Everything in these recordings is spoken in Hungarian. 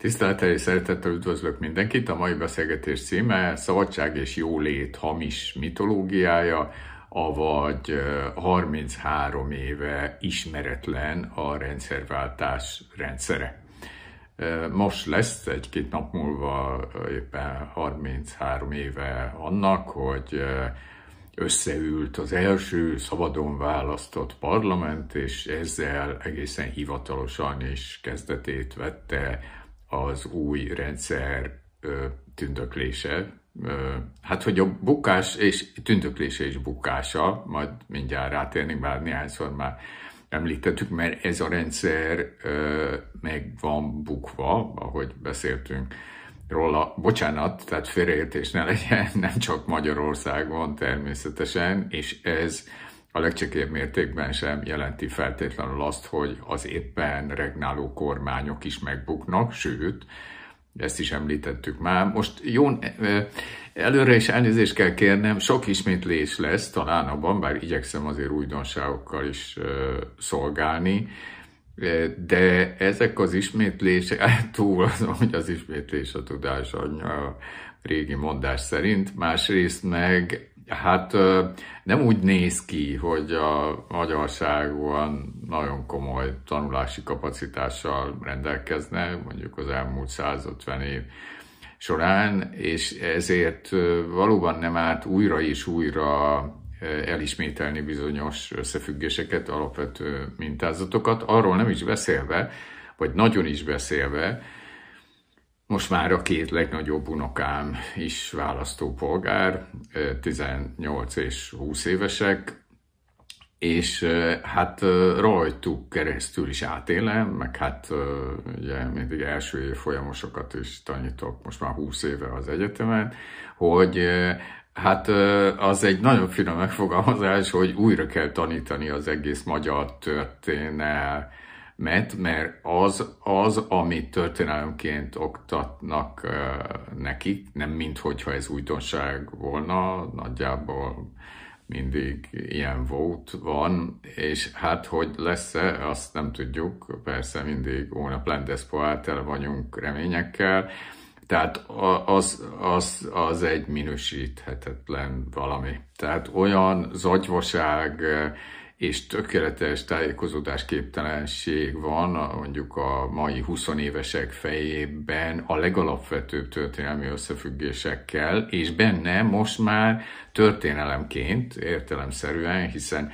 Tisztelettel és szeretettel üdvözlök mindenkit. A mai beszélgetés címe Szabadság és jólét hamis mitológiája, avagy 33 éve ismeretlen a rendszerváltás rendszere. Most lesz egy-két nap múlva éppen 33 éve annak, hogy összeült az első szabadon választott parlament, és ezzel egészen hivatalosan is kezdetét vette az új rendszer ö, tündöklése. Ö, hát, hogy a bukás és tündöklése és bukása, majd mindjárt rátérnénk, bár néhányszor már említettük, mert ez a rendszer ö, meg van bukva, ahogy beszéltünk róla. Bocsánat, tehát félreértés ne legyen, nem csak Magyarországon természetesen, és ez a legcsekélyebb mértékben sem jelenti feltétlenül azt, hogy az éppen regnáló kormányok is megbuknak, sőt, ezt is említettük már. Most jó, előre is elnézést kell kérnem, sok ismétlés lesz talán abban, bár igyekszem azért újdonságokkal is szolgálni, de ezek az ismétlések, túl az, hogy az ismétlés a tudás anyja, régi mondás szerint, másrészt meg Hát nem úgy néz ki, hogy a magyarságúan nagyon komoly tanulási kapacitással rendelkezne, mondjuk az elmúlt 150 év során, és ezért valóban nem állt újra és újra elismételni bizonyos összefüggéseket, alapvető mintázatokat, arról nem is beszélve, vagy nagyon is beszélve, most már a két legnagyobb unokám is választópolgár, 18 és 20 évesek, és hát rajtuk keresztül is átélem, meg hát ugye mindig első év folyamosokat is tanítok, most már 20 éve az egyetemen, hogy Hát az egy nagyon finom megfogalmazás, hogy újra kell tanítani az egész magyar történel mert, mert az, az, amit történelemként oktatnak nekik, nem minthogyha ez újdonság volna, nagyjából mindig ilyen volt, van, és hát hogy lesz-e, azt nem tudjuk, persze mindig óna lendeszpoá, tele vagyunk reményekkel, tehát az, az, az egy minősíthetetlen valami. Tehát olyan zagyvaság, és tökéletes tájékozódásképtelenség van mondjuk a mai 20 évesek fejében a legalapvetőbb történelmi összefüggésekkel, és benne most már történelemként, értelemszerűen, hiszen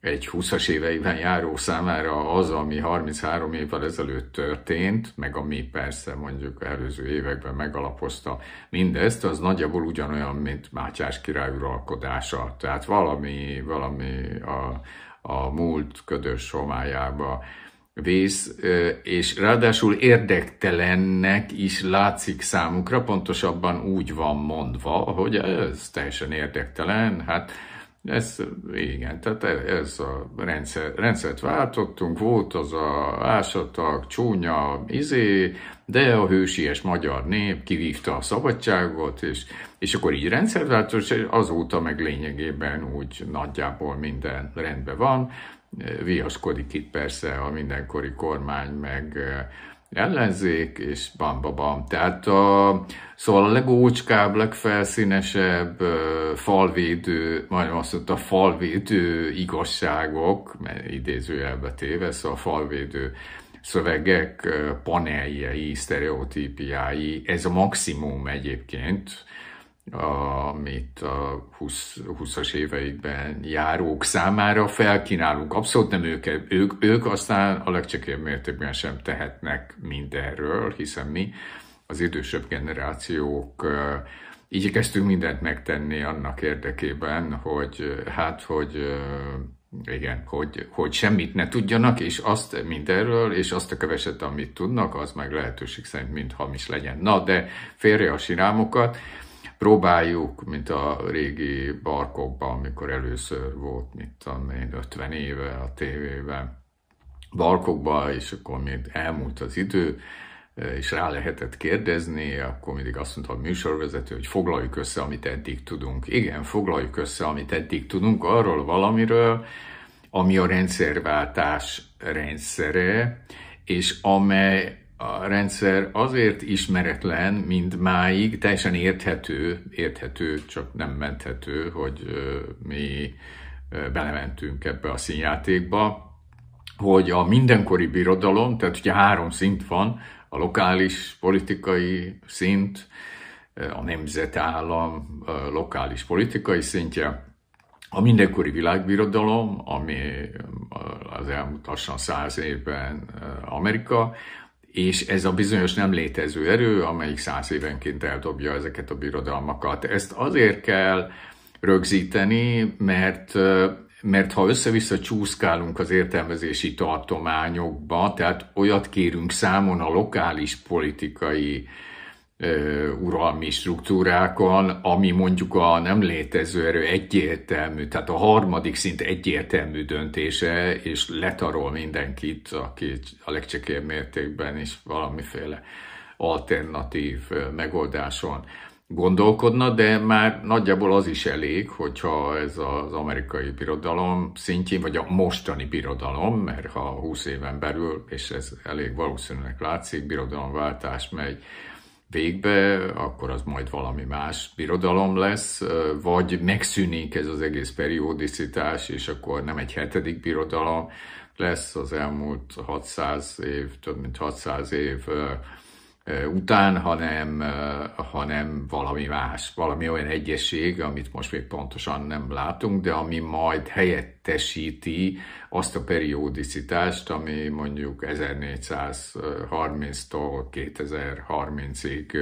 egy 20-as éveiben járó számára az, ami 33 évvel ezelőtt történt, meg ami persze mondjuk előző években megalapozta mindezt, az nagyjából ugyanolyan, mint Mátyás király uralkodása. Tehát valami, valami a, a múlt ködös homályába vész, és ráadásul érdektelennek is látszik számukra, pontosabban úgy van mondva, hogy ez teljesen érdektelen, hát ez, igen, tehát e, ez a rendszer, rendszert váltottunk, volt az a ásatak, csúnya, izé, de a hősies magyar nép kivívta a szabadságot, és, és akkor így váltott, és azóta meg lényegében úgy nagyjából minden rendben van. E, vihaskodik itt persze a mindenkori kormány, meg e, ellenzék, és bam. Tehát a, szóval a legócskább, legfelszínesebb falvédő, majd azt mondta falvédő igazságok, mert idézőjelbe téve, szóval falvédő szövegek paneljei, sztereotípiái, ez a maximum egyébként, amit a 20, as éveikben járók számára felkínálunk. Abszolút nem ők, ők, ők aztán a legcsekébb mértékben sem tehetnek mindenről, hiszen mi az idősebb generációk igyekeztünk mindent megtenni annak érdekében, hogy hát, hogy igen, hogy, hogy semmit ne tudjanak, és azt mindenről, és azt a keveset, amit tudnak, az meg lehetőség szerint mind hamis legyen. Na, de félre a sirámokat, próbáljuk, mint a régi barkokban, amikor először volt, mint a 50 éve a tévében, barkokban és akkor még elmúlt az idő, és rá lehetett kérdezni, akkor mindig azt mondta a műsorvezető, hogy foglaljuk össze, amit eddig tudunk. Igen, foglaljuk össze, amit eddig tudunk arról valamiről, ami a rendszerváltás rendszere, és amely a rendszer azért ismeretlen, mint máig, teljesen érthető, érthető, csak nem menthető, hogy mi belementünk ebbe a színjátékba, hogy a mindenkori birodalom, tehát ugye három szint van, a lokális politikai szint, a nemzetállam lokális politikai szintje, a mindenkori világbirodalom, ami az elmúlt lassan száz évben Amerika, és ez a bizonyos nem létező erő, amelyik száz évenként eldobja ezeket a birodalmakat. Ezt azért kell rögzíteni, mert mert ha össze-vissza csúszkálunk az értelmezési tartományokba, tehát olyat kérünk számon a lokális politikai uralmi struktúrákon, ami mondjuk a nem létező erő egyértelmű, tehát a harmadik szint egyértelmű döntése, és letarol mindenkit, aki a legcsekélyebb mértékben is valamiféle alternatív megoldáson gondolkodna, de már nagyjából az is elég, hogyha ez az amerikai birodalom szintjén, vagy a mostani birodalom, mert ha 20 éven belül, és ez elég valószínűnek látszik, birodalomváltás megy, végbe, akkor az majd valami más birodalom lesz, vagy megszűnik ez az egész periódicitás, és akkor nem egy hetedik birodalom lesz az elmúlt 600 év, több mint 600 év után, hanem, hanem valami más, valami olyan egyesség, amit most még pontosan nem látunk, de ami majd helyettesíti azt a periódicitást, ami mondjuk 1430-tól 2030-ig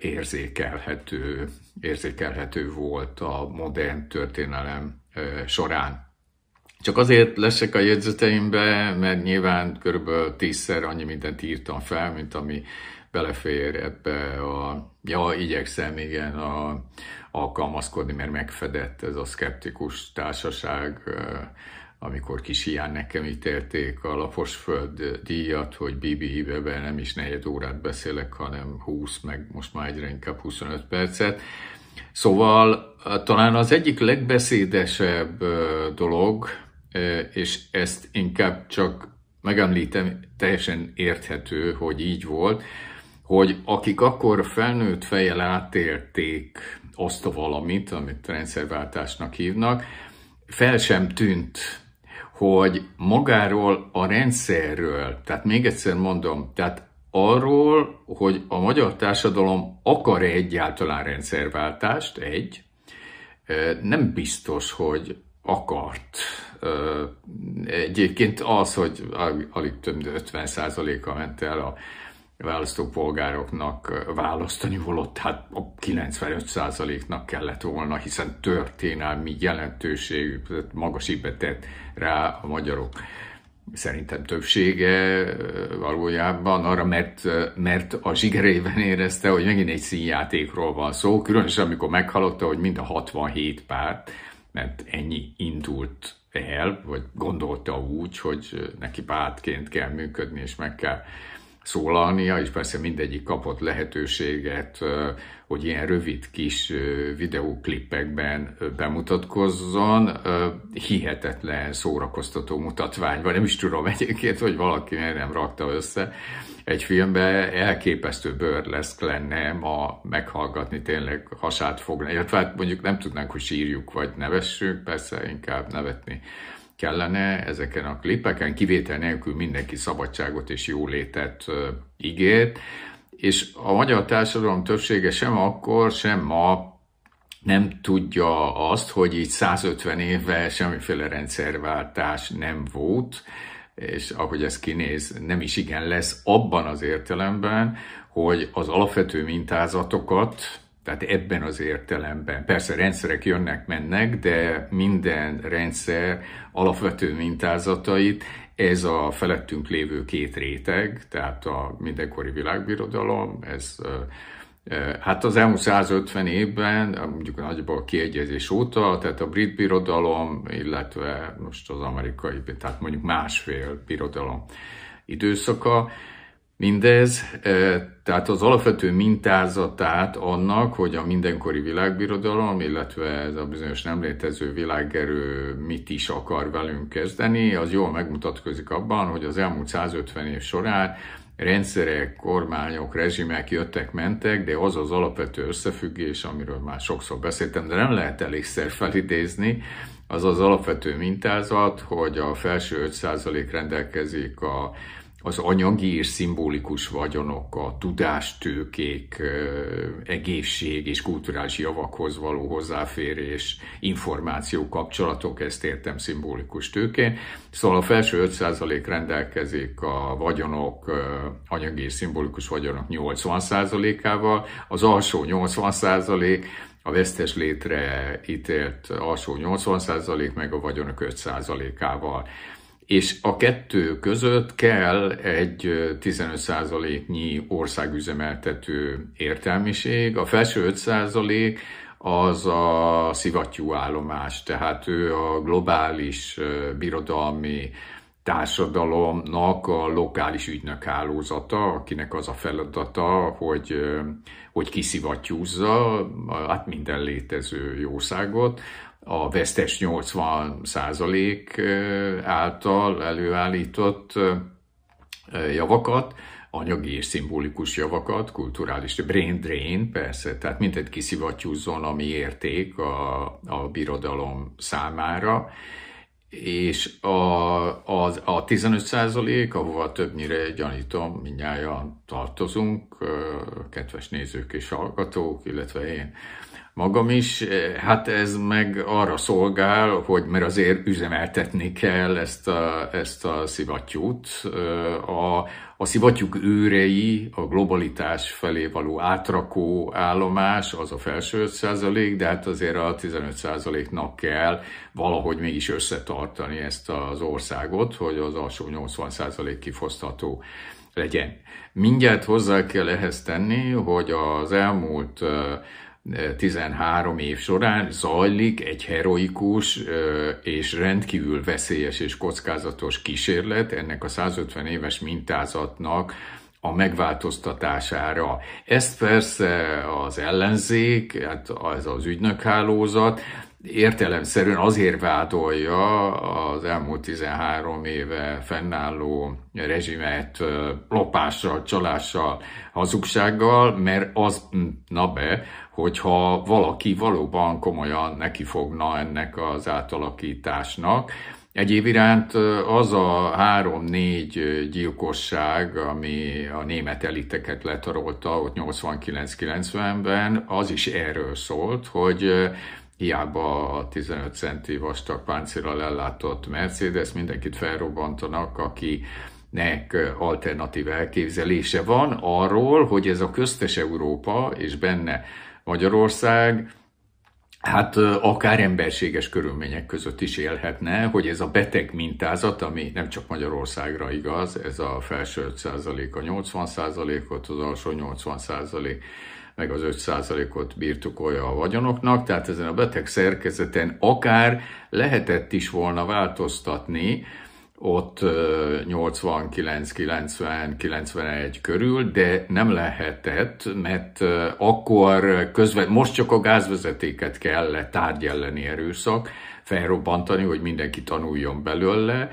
érzékelhető, érzékelhető volt a modern történelem során. Csak azért leszek a jegyzeteimbe, mert nyilván kb. tízszer annyi mindent írtam fel, mint ami belefér ebbe a, ja, igyekszem, igen, a, alkalmazkodni, mert megfedett ez a szkeptikus társaság, amikor kis hián nekem ítélték a lapos föld díjat, hogy Bibi Ibebe nem is negyed órát beszélek, hanem 20, meg most már egyre inkább 25 percet. Szóval talán az egyik legbeszédesebb dolog, és ezt inkább csak megemlítem, teljesen érthető, hogy így volt, hogy akik akkor felnőtt fejjel átérték azt a valamit, amit rendszerváltásnak hívnak, fel sem tűnt, hogy magáról a rendszerről, tehát még egyszer mondom, tehát arról, hogy a magyar társadalom akar-e egyáltalán rendszerváltást, egy, nem biztos, hogy akart. Egyébként az, hogy alig több mint 50%-a ment el a választópolgároknak választani, holott hát a 95%-nak kellett volna, hiszen történelmi jelentőségű, magas betett rá a magyarok szerintem többsége valójában arra, mert, mert a zsigerében érezte, hogy megint egy színjátékról van szó, különösen amikor meghallotta, hogy mind a 67 párt, mert ennyi indult el, vagy gondolta úgy, hogy neki pártként kell működni, és meg kell szólalnia, és persze mindegyik kapott lehetőséget, hogy ilyen rövid kis videóklippekben bemutatkozzon. Hihetetlen szórakoztató mutatvány vagy nem is tudom egyébként, hogy valaki nem rakta össze egy filmbe elképesztő bőr lesz lenne ma meghallgatni, tényleg hasát fogni, illetve hát mondjuk nem tudnánk, hogy sírjuk vagy nevessünk, persze inkább nevetni kellene ezeken a klipeken, kivétel nélkül mindenki szabadságot és jólétet ígért, és a magyar társadalom többsége sem akkor, sem ma nem tudja azt, hogy így 150 éve semmiféle rendszerváltás nem volt, és ahogy ez kinéz, nem is igen lesz abban az értelemben, hogy az alapvető mintázatokat, tehát ebben az értelemben. Persze rendszerek jönnek, mennek, de minden rendszer alapvető mintázatait ez a felettünk lévő két réteg, tehát a mindenkori világbirodalom, ez Hát az elmúlt 150 évben, mondjuk nagyjából a kiegyezés óta, tehát a brit birodalom, illetve most az amerikai, tehát mondjuk másfél birodalom időszaka, Mindez tehát az alapvető mintázatát annak, hogy a mindenkori világbirodalom, illetve ez a bizonyos nem létező világerő mit is akar velünk kezdeni, az jól megmutatkozik abban, hogy az elmúlt 150 év során rendszerek, kormányok, rezsimek jöttek, mentek, de az az alapvető összefüggés, amiről már sokszor beszéltem, de nem lehet elégszer felidézni, az az alapvető mintázat, hogy a felső 5% rendelkezik a az anyagi és szimbolikus vagyonok, a tudástőkék, egészség és kulturális javakhoz való hozzáférés, információ kapcsolatok, ezt értem szimbolikus tőkén. Szóval a felső 5% rendelkezik a vagyonok, anyagi és szimbolikus vagyonok 80%-ával, az alsó 80% a vesztes létre ítélt alsó 80% meg a vagyonok 5%-ával és a kettő között kell egy 15%-nyi országüzemeltető értelmiség, a felső 5% az a szivattyú állomás, tehát ő a globális birodalmi társadalomnak a lokális hálózata, akinek az a feladata, hogy, hogy kiszivattyúzza hát minden létező jószágot, a vesztes 80 százalék által előállított javakat, anyagi és szimbolikus javakat, kulturális, brain drain persze, tehát mindegy kiszivattyúzzon, ami érték a, a birodalom számára, és a, a, a 15 százalék, ahova többnyire gyanítom, mindnyáján tartozunk, kedves nézők és hallgatók, illetve én, magam is, eh, hát ez meg arra szolgál, hogy mert azért üzemeltetni kell ezt a, ezt a szivattyút. Eh, a, a szivattyúk őrei, a globalitás felé való átrakó állomás, az a felső 5 százalék, de hát azért a 15 százaléknak kell valahogy mégis összetartani ezt az országot, hogy az alsó 80 százalék kifosztható legyen. Mindjárt hozzá kell ehhez tenni, hogy az elmúlt eh, 13 év során zajlik egy heroikus és rendkívül veszélyes és kockázatos kísérlet ennek a 150 éves mintázatnak a megváltoztatására. Ezt persze az ellenzék, hát az az ügynökhálózat értelemszerűen azért vádolja az elmúlt 13 éve fennálló rezsimet lopással, csalással, hazugsággal, mert az, hm, na be, hogyha valaki valóban komolyan neki fogna ennek az átalakításnak. Egyéb iránt az a három-négy gyilkosság, ami a német eliteket letarolta ott 89-90-ben, az is erről szólt, hogy hiába a 15 centi vastag páncélral ellátott Mercedes, mindenkit felrobbantanak, aki nek alternatív elképzelése van arról, hogy ez a köztes Európa, és benne Magyarország hát akár emberséges körülmények között is élhetne, hogy ez a beteg mintázat, ami nem csak Magyarországra igaz, ez a felső 5%-a 80%-ot, az alsó 80% meg az 5%-ot birtukolja a vagyonoknak, tehát ezen a beteg szerkezeten akár lehetett is volna változtatni, ott 89, 90, 91 körül, de nem lehetett, mert akkor közvet, most csak a gázvezetéket kell tárgy elleni erőszak felrobbantani, hogy mindenki tanuljon belőle,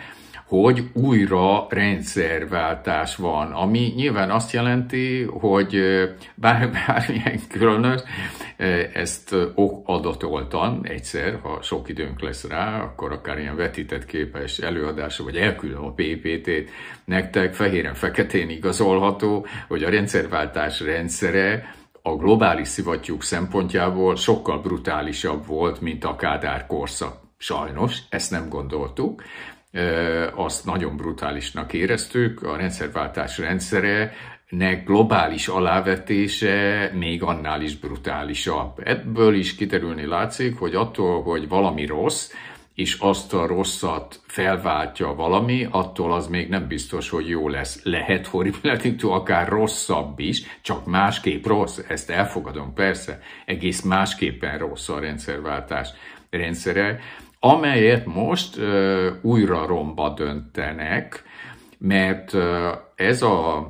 hogy újra rendszerváltás van, ami nyilván azt jelenti, hogy bár, bármilyen különös, ezt ok adatoltan egyszer, ha sok időnk lesz rá, akkor akár ilyen vetített képes előadása, vagy elküldöm a PPT-t nektek, fehéren-feketén igazolható, hogy a rendszerváltás rendszere a globális szivattyúk szempontjából sokkal brutálisabb volt, mint a Kádár korszak. Sajnos, ezt nem gondoltuk, azt nagyon brutálisnak éreztük. A rendszerváltás rendszere globális alávetése még annál is brutálisabb. Ebből is kiterülni látszik, hogy attól, hogy valami rossz, és azt a rosszat felváltja valami, attól az még nem biztos, hogy jó lesz. Lehet horribilatító, akár rosszabb is, csak másképp rossz. Ezt elfogadom, persze. Egész másképpen rossz a rendszerváltás rendszere, amelyet most uh, újra romba döntenek, mert uh, ez a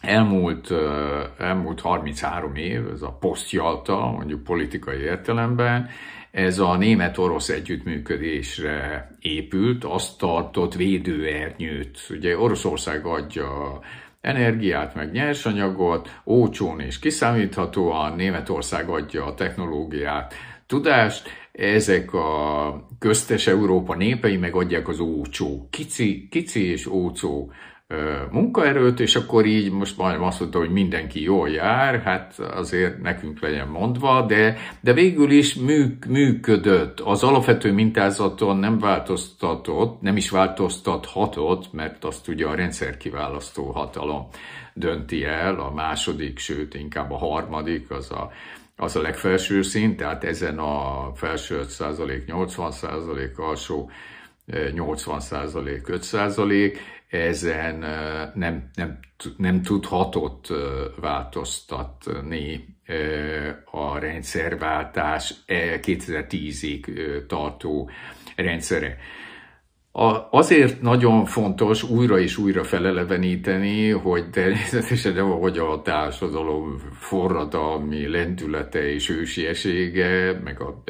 elmúlt, uh, elmúlt 33 év, ez a posztjalta, mondjuk politikai értelemben, ez a német-orosz együttműködésre épült, azt tartott védőernyőt. Ugye Oroszország adja energiát, meg nyersanyagot, ócsón és kiszámíthatóan, Németország adja a technológiát, tudást, ezek a köztes Európa népei megadják az ócsó, kici, kici és ócsó munkaerőt, és akkor így most majdnem azt mondta, hogy mindenki jól jár, hát azért nekünk legyen mondva, de, de végül is műk, működött. Az alapvető mintázaton nem változtatott, nem is változtathatott, mert azt ugye a rendszerkiválasztó hatalom dönti el, a második, sőt inkább a harmadik, az a az a legfelső szint, tehát ezen a felső 5 százalék, 80 százalék, alsó 80 százalék, 5 százalék, ezen nem, nem, nem tudhatott változtatni a rendszerváltás 2010-ig e, tartó rendszere. A, azért nagyon fontos újra és újra feleleveníteni, hogy természetesen hogy a társadalom forradalmi lendülete és hősiesége, meg a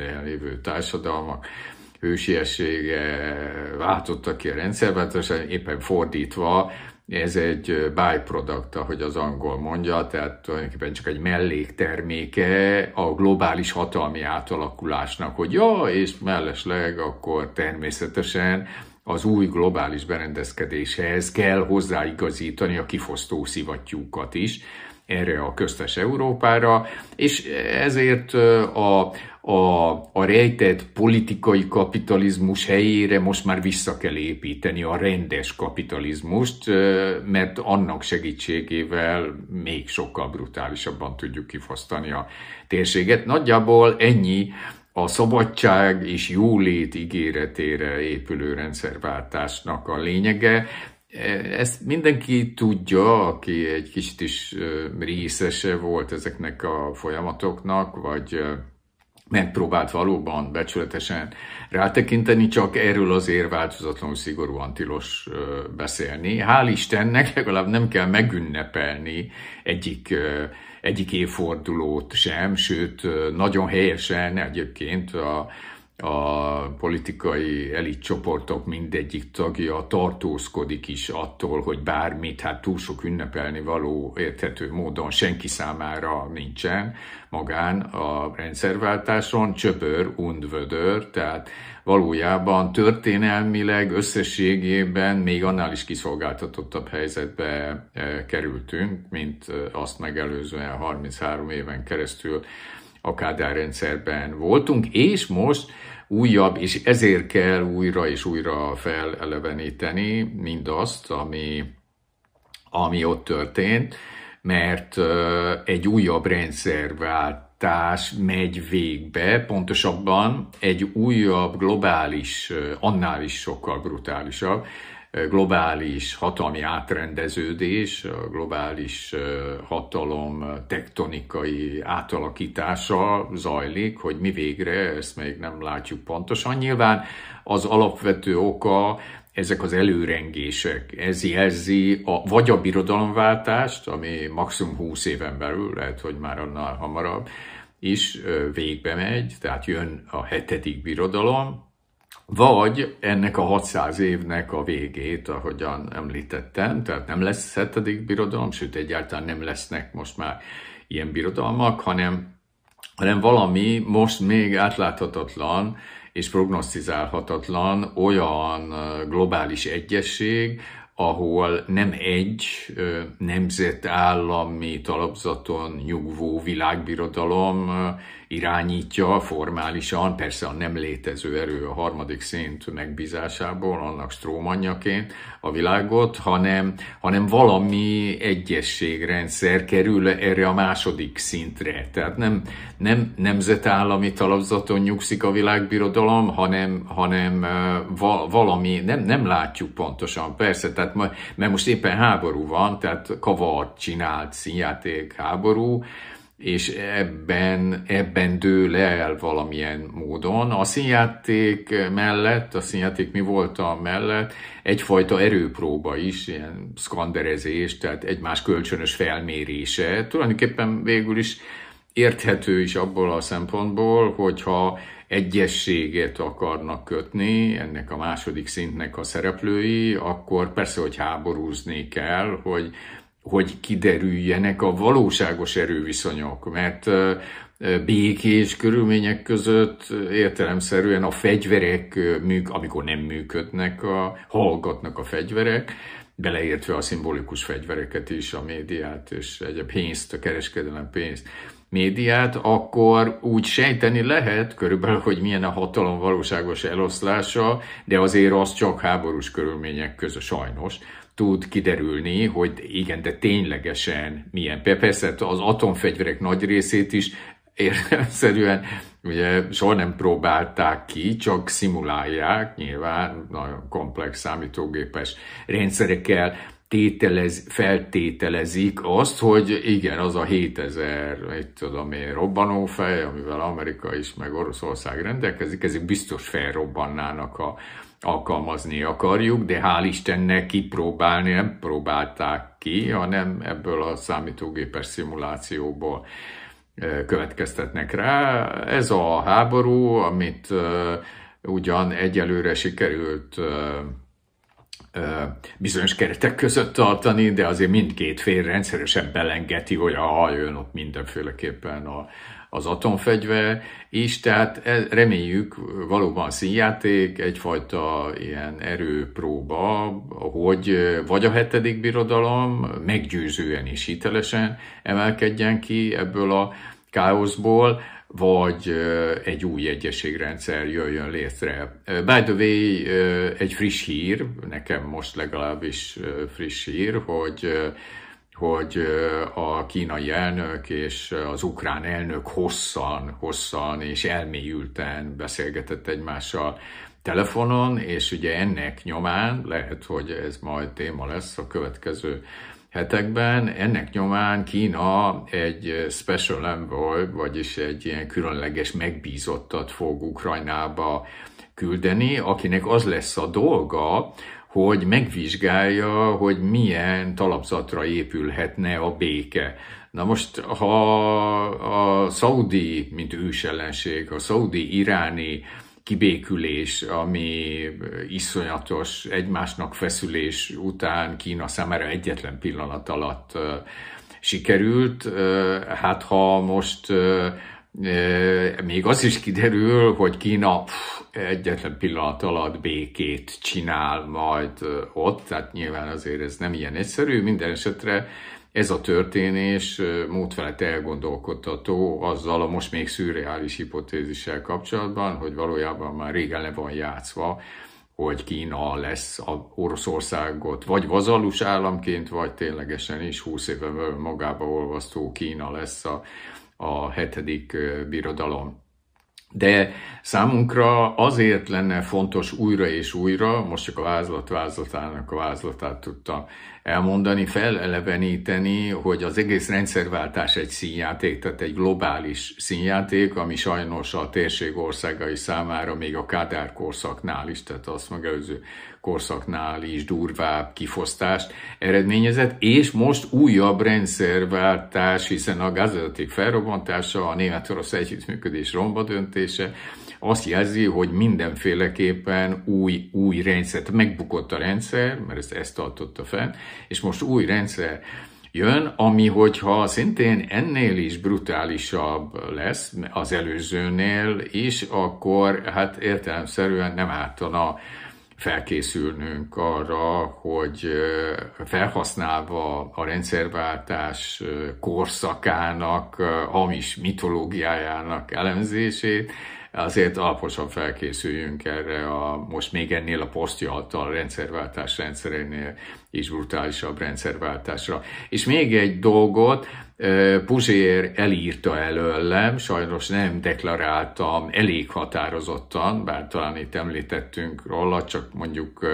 jelenlévő társadalmak hősiesége váltotta ki a rendszerváltozásán, éppen fordítva ez egy byproduct, ahogy az angol mondja, tehát tulajdonképpen csak egy mellékterméke a globális hatalmi átalakulásnak, hogy ja, és mellesleg akkor természetesen az új globális berendezkedéshez kell hozzáigazítani a kifosztó szivattyúkat is erre a köztes Európára, és ezért a a, a rejtett politikai kapitalizmus helyére most már vissza kell építeni a rendes kapitalizmust, mert annak segítségével még sokkal brutálisabban tudjuk kifosztani a térséget. Nagyjából ennyi a szabadság és jólét ígéretére épülő rendszerváltásnak a lényege. Ezt mindenki tudja, aki egy kicsit is részese volt ezeknek a folyamatoknak, vagy megpróbált valóban becsületesen rátekinteni, csak erről azért változatlanul szigorúan tilos beszélni. Hál' Istennek legalább nem kell megünnepelni egyik, egyik évfordulót sem, sőt, nagyon helyesen egyébként a, a politikai csoportok mindegyik tagja tartózkodik is attól, hogy bármit, hát túl sok ünnepelni való érthető módon senki számára nincsen magán a rendszerváltáson, csöbör undvödör, tehát valójában történelmileg összességében még annál is kiszolgáltatottabb helyzetbe eh, kerültünk, mint eh, azt megelőzően 33 éven keresztül a Kádár rendszerben voltunk, és most újabb, és ezért kell újra és újra feleleveníteni mindazt, ami, ami ott történt, mert egy újabb rendszerváltás megy végbe, pontosabban egy újabb globális, annál is sokkal brutálisabb globális hatalmi átrendeződés, a globális hatalom tektonikai átalakítása zajlik, hogy mi végre, ezt még nem látjuk pontosan. Nyilván az alapvető oka ezek az előrengések. Ez jelzi a, vagy a birodalomváltást, ami maximum 20 éven belül, lehet, hogy már annál hamarabb, is végbe megy, tehát jön a hetedik birodalom, vagy ennek a 600 évnek a végét, ahogyan említettem, tehát nem lesz hetedik birodalom, sőt egyáltalán nem lesznek most már ilyen birodalmak, hanem, hanem valami most még átláthatatlan és prognosztizálhatatlan olyan globális egyesség, ahol nem egy nemzetállami talapzaton nyugvó világbirodalom irányítja formálisan, persze a nem létező erő a harmadik szint megbízásából, annak strómanjaként a világot, hanem, hanem valami egyességrendszer kerül erre a második szintre. Tehát nem, nem nemzetállami talapzaton nyugszik a világbirodalom, hanem, hanem valami, nem, nem látjuk pontosan, persze, tehát ma, mert most éppen háború van, tehát kavart csinált színjáték háború, és ebben, ebben dől el valamilyen módon. A színjáték mellett, a színjáték mi volt a mellett, egyfajta erőpróba is, ilyen szkanderezés, tehát egymás kölcsönös felmérése. Tulajdonképpen végül is érthető is abból a szempontból, hogyha egyességet akarnak kötni ennek a második szintnek a szereplői, akkor persze, hogy háborúzni kell, hogy hogy kiderüljenek a valóságos erőviszonyok, mert békés körülmények között értelemszerűen a fegyverek, amikor nem működnek, a, hallgatnak a fegyverek, beleértve a szimbolikus fegyvereket is, a médiát és egyéb pénzt, a kereskedelem pénzt médiát, akkor úgy sejteni lehet körülbelül, hogy milyen a hatalom valóságos eloszlása, de azért az csak háborús körülmények között sajnos tud kiderülni, hogy igen, de ténylegesen milyen. Persze az atomfegyverek nagy részét is értelmeszerűen ugye soha nem próbálták ki, csak szimulálják, nyilván nagyon komplex számítógépes rendszerekkel, tételez, feltételezik azt, hogy igen, az a 7000, egy tudom én, robbanófej, amivel Amerika is, meg Oroszország rendelkezik, ezek biztos felrobbannának, ha alkalmazni akarjuk, de hál' Istennek kipróbálni nem próbálták ki, hanem ebből a számítógépes szimulációból eh, következtetnek rá. Ez a háború, amit eh, ugyan egyelőre sikerült eh, bizonyos keretek között tartani, de azért mindkét fél rendszeresen belengeti, hogy a jön ott mindenféleképpen a, az atomfegyver is, tehát e, reméljük valóban színjáték, egyfajta ilyen erőpróba, hogy vagy a hetedik birodalom meggyőzően és hitelesen emelkedjen ki ebből a káoszból, vagy egy új egyességrendszer jöjjön létre. By the way, egy friss hír, nekem most legalábbis friss hír, hogy hogy a kínai elnök és az ukrán elnök hosszan, hosszan és elmélyülten beszélgetett egymással telefonon, és ugye ennek nyomán, lehet, hogy ez majd téma lesz a következő hetekben. Ennek nyomán Kína egy special envoy, vagyis egy ilyen különleges megbízottat fog Ukrajnába küldeni, akinek az lesz a dolga, hogy megvizsgálja, hogy milyen talapzatra épülhetne a béke. Na most, ha a szaudi, mint ősellenség, a szaudi-iráni kibékülés, ami iszonyatos egymásnak feszülés után Kína számára egyetlen pillanat alatt sikerült. Hát ha most még az is kiderül, hogy Kína egyetlen pillanat alatt békét csinál majd ott, tehát nyilván azért ez nem ilyen egyszerű, minden esetre ez a történés módfelett elgondolkodható azzal a most még szürreális hipotézissel kapcsolatban, hogy valójában már régen le van játszva, hogy Kína lesz a Oroszországot, vagy vazalus államként, vagy ténylegesen is 20 éve magába olvasztó Kína lesz a, a hetedik birodalom. De számunkra azért lenne fontos újra és újra, most csak a vázlat vázlatának a vázlatát tudtam elmondani, feleleveníteni, hogy az egész rendszerváltás egy színjáték, tehát egy globális színjáték, ami sajnos a térség országai számára még a Kádár korszaknál is, tehát azt megelőző korszaknál is durvább kifosztást eredményezett, és most újabb rendszerváltás, hiszen a gázvezeték felrobbantása, a német-orosz együttműködés romba döntése, azt jelzi, hogy mindenféleképpen új, új rendszer, megbukott a rendszer, mert ezt, ezt tartotta fel, és most új rendszer jön, ami hogyha szintén ennél is brutálisabb lesz az előzőnél is, akkor hát értelemszerűen nem ártana felkészülnünk arra, hogy felhasználva a rendszerváltás korszakának, hamis mitológiájának elemzését, azért alaposan felkészüljünk erre a most még ennél a posztjaltal rendszerváltás rendszerénél is brutálisabb rendszerváltásra. És még egy dolgot, Puzsér elírta előlem, sajnos nem deklaráltam elég határozottan, bár talán itt említettünk róla, csak mondjuk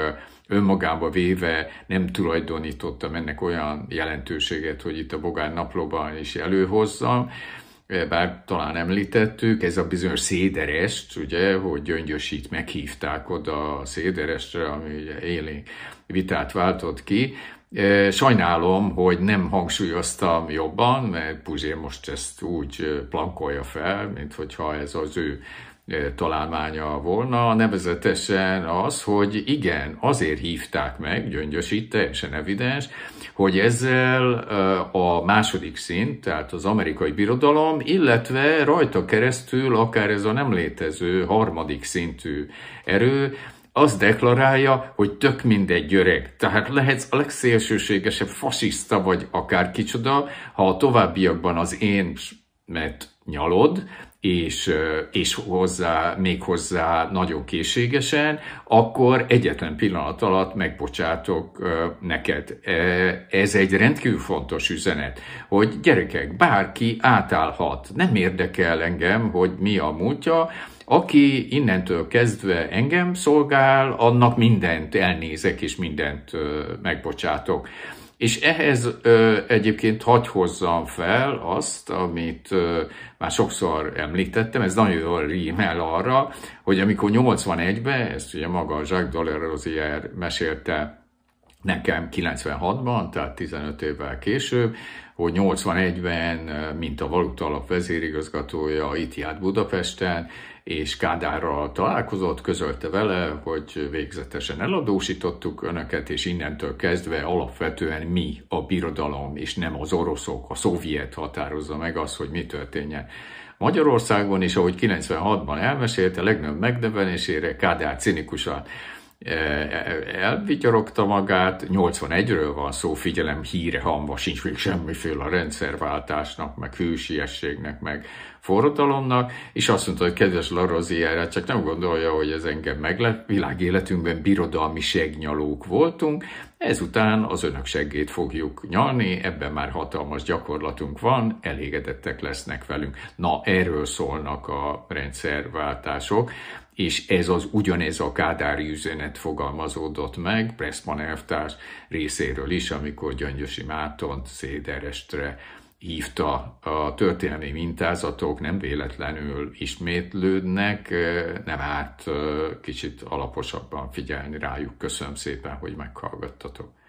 önmagába véve nem tulajdonítottam ennek olyan jelentőséget, hogy itt a Bogán naplóban is előhozzam, bár talán említettük, ez a bizonyos széderest, ugye, hogy gyöngyösít meghívták oda a széderestre, ami ugye élénk vitát váltott ki. E, sajnálom, hogy nem hangsúlyoztam jobban, mert Puzsér most ezt úgy e, plankolja fel, mint hogyha ez az ő találmánya volna, nevezetesen az, hogy igen, azért hívták meg, Gyöngyös itt teljesen evidens, hogy ezzel a második szint, tehát az amerikai birodalom, illetve rajta keresztül akár ez a nem létező harmadik szintű erő, az deklarálja, hogy tök mindegy györek, Tehát lehetsz a legszélsőségesebb fasiszta vagy akár kicsoda, ha a továbbiakban az én mert nyalod, és, és hozzá, még hozzá nagyon készségesen, akkor egyetlen pillanat alatt megbocsátok neked. Ez egy rendkívül fontos üzenet, hogy gyerekek, bárki átállhat, nem érdekel engem, hogy mi a múltja, aki innentől kezdve engem szolgál, annak mindent elnézek és mindent megbocsátok. És ehhez ö, egyébként hagy hozzam fel azt, amit ö, már sokszor említettem, ez nagyon jól rímel arra, hogy amikor 81-ben, ezt ugye maga Jacques Dollerosier mesélte nekem 96-ban, tehát 15 évvel később, hogy 81-ben, mint a Valuta Alap vezérigazgatója, itt járt Budapesten, és Kádárral találkozott, közölte vele, hogy végzetesen eladósítottuk önöket, és innentől kezdve alapvetően mi a birodalom, és nem az oroszok, a szovjet határozza meg azt, hogy mi történjen. Magyarországon is, ahogy 96-ban elmesélte, legnagyobb megnevenésére Kádár cinikusan E, e, elvigyorogta magát, 81-ről van szó, figyelem, híre, hamva sincs még semmiféle a rendszerváltásnak, meg hősiességnek, meg forradalomnak, és azt mondta, hogy kedves Larozierre, csak nem gondolja, hogy ez engem meglep, világéletünkben birodalmi segnyalók voltunk, ezután az önök seggét fogjuk nyalni, ebben már hatalmas gyakorlatunk van, elégedettek lesznek velünk. Na, erről szólnak a rendszerváltások és ez az ugyanez a kádári üzenet fogalmazódott meg Pressman elvtárs részéről is, amikor Gyöngyösi Mártont Széderestre hívta a történelmi mintázatok, nem véletlenül ismétlődnek, nem árt kicsit alaposabban figyelni rájuk. Köszönöm szépen, hogy meghallgattatok.